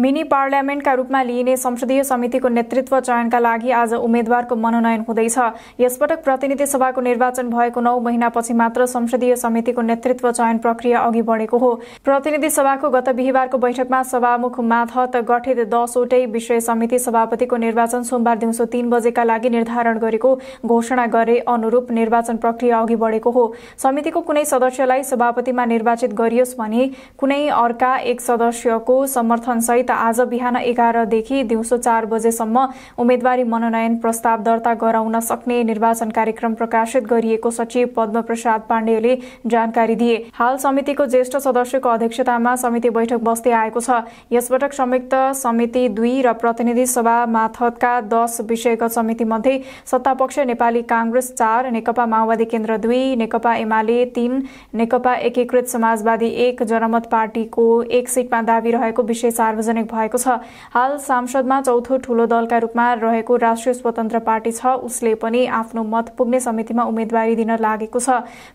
mini पार्लियामेन्टका रूपमा लिइने संसदीय समितिको नेतृत्व चयनका लागि आज उम्मेद्वारको मनोनयन हुँदैछ यसपटक प्रतिनिधि सभाको निर्वाचन भएको नौ महिनापछि मात्र संसदीय समितिको नेतृत्व चयन प्रक्रिया अघि बढेको हो प्रतिनिधि सभाको गत बिहिबारको बैठकमा सभामुख माथत गठित दसवटै विषय समिति सभापतिको निर्वाचन सोमबार दिउँसो तीन बजेका लागि निर्धारण गरेको घोषणा गरे अनुरूप निर्वाचन प्रक्रिया अघि बढेको हो समितिको कुनै सदस्यलाई सभापतिमा निर्वाचित गरियोस् भने कुनै अर्का एक सदस्यको समर्थनसहित आज बिहान एघारदेखि दिउँसो चार बजेसम्म उम्मेद्वारी मनोनयन प्रस्ताव दर्ता गराउन सक्ने निर्वाचन कार्यक्रम प्रकाशित गरिएको सचिव पद्मप्रसाद पाण्डेले जानकारी दिए हाल समितिको ज्येष्ठ सदस्यको अध्यक्षतामा समिति बैठक बस्दै आएको छ यसपटक संयुक्त समिति दुई र प्रतिनिधि सभा माथतका दस विषयगत समिति मध्ये सत्तापक्ष नेपाली कांग्रेस चार नेकपा माओवादी केन्द्र दुई नेकपा एमाले तीन नेकपा एकीकृत समाजवादी एक जनमत पार्टीको एक सीटमा दावी रहेको विषय सार्वजनिक सार्वजनिक भएको छ हाल सांसदमा चौथो ठूलो दलका रूपमा रहेको राष्ट्रिय स्वतन्त्र पार्टी छ उसले पनि आफ्नो मत पुग्ने समितिमा उम्मेद्वारी दिन लागेको छ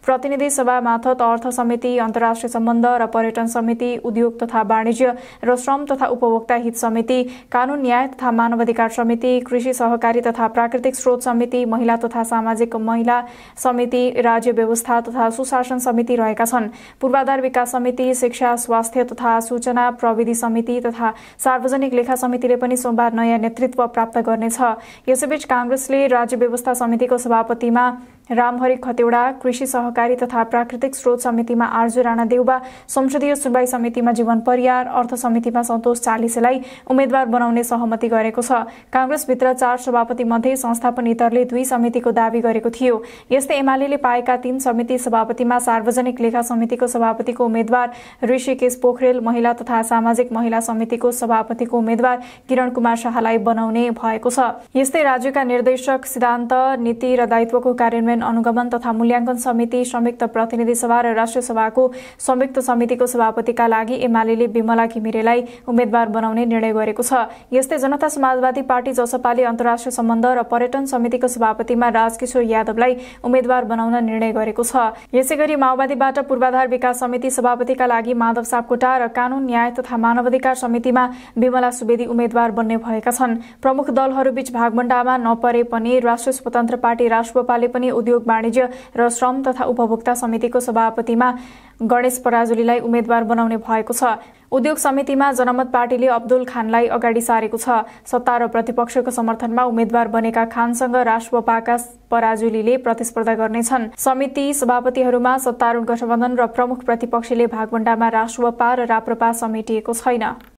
प्रतिनिधि सभा मार्फत अर्थ समिति अन्तर्राष्ट्रिय सम्बन्ध र पर्यटन समिति उद्योग तथा वाणिज्य र श्रम तथा उपभोक्ता हित समिति कानून न्याय तथा मानवाधिकार समिति कृषि सहकारी तथा प्राकृतिक स्रोत समिति महिला तथा सामाजिक महिला समिति राज्य व्यवस्था तथा सुशासन समिति रहेका छन् पूर्वाधार विकास समिति शिक्षा स्वास्थ्य तथा सूचना प्रविधि समिति तथा सार्वजनिक लेखा समितिले पनि सोमबार नयाँ नेतृत्व प्राप्त गर्नेछ यसैबीच काङ्ग्रेसले राज्य व्यवस्था समितिको सभापतिमा रामहरि खतेडा कृषि सहकारी तथा प्राकृतिक स्रोत समितिमा आर्जु राणा देउबा संसदीय सुनवाई समितिमा जीवन परियार अर्थ समितिमा सन्तोष चालिसेलाई उम्मेद्वार बनाउने सहमति गरेको छ काँग्रेसभित्र चार सभापति मध्ये संस्थापन इतरले दुई समितिको दावी गरेको थियो यस्तै एमाले पाएका तीन समिति सभापतिमा सार्वजनिक लेखा समितिको सभापतिको उम्मेद्वार ऋषिकेश पोखरेल महिला तथा सामाजिक महिला समितिको सभापतिको उम्मेद्वार किरण कुमार शाहलाई बनाउने भएको छ यस्तै राज्यका निर्देशक सिद्धान्त नीति र दायित्वको कार्यान्वयन कार्यान्वयन अनुगमन तथा मूल्याङ्कन समिति संयुक्त प्रतिनिधि सभा र राष्ट्रिय सभाको संयुक्त समितिको सभापतिका लागि एमाले विमला घिमिरेलाई उम्मेद्वार बनाउने निर्णय गरेको छ यस्तै जनता समाजवादी पार्टी जसपाले अन्तर्राष्ट्रिय सम्बन्ध र पर्यटन समितिको सभापतिमा राजकिशोर यादवलाई उम्मेद्वार बनाउन निर्णय गरेको छ यसै गरी माओवादीबाट पूर्वाधार विकास समिति सभापतिका लागि माधव सापकोटा र कानून न्याय तथा मानवाधिकार समितिमा विमला सुवेदी उम्मेद्वार बन्ने भएका छन् प्रमुख दलहरूबीच भागभण्डामा नपरे पनि राष्ट्रिय स्वतन्त्र पार्टी राष्ट्रपाले पनि उद्योग वाणिज्य र श्रम तथा उपभोक्ता समितिको सभापतिमा गणेश पराजुलीलाई उम्मेद्वार बनाउने भएको छ उद्योग समितिमा जनमत पार्टीले अब्दुल खानलाई अगाडि सारेको छ सत्ता र प्रतिपक्षको समर्थनमा उम्मेद्वार बनेका खानसँग राष्ट्रपाका पराजुलीले प्रतिस्पर्धा गर्नेछन् समिति सभापतिहरूमा सत्तारूढ गठबन्धन र प्रमुख प्रतिपक्षले भागवण्डामा राष्ट्रपा र राप्रपा समेटिएको छैन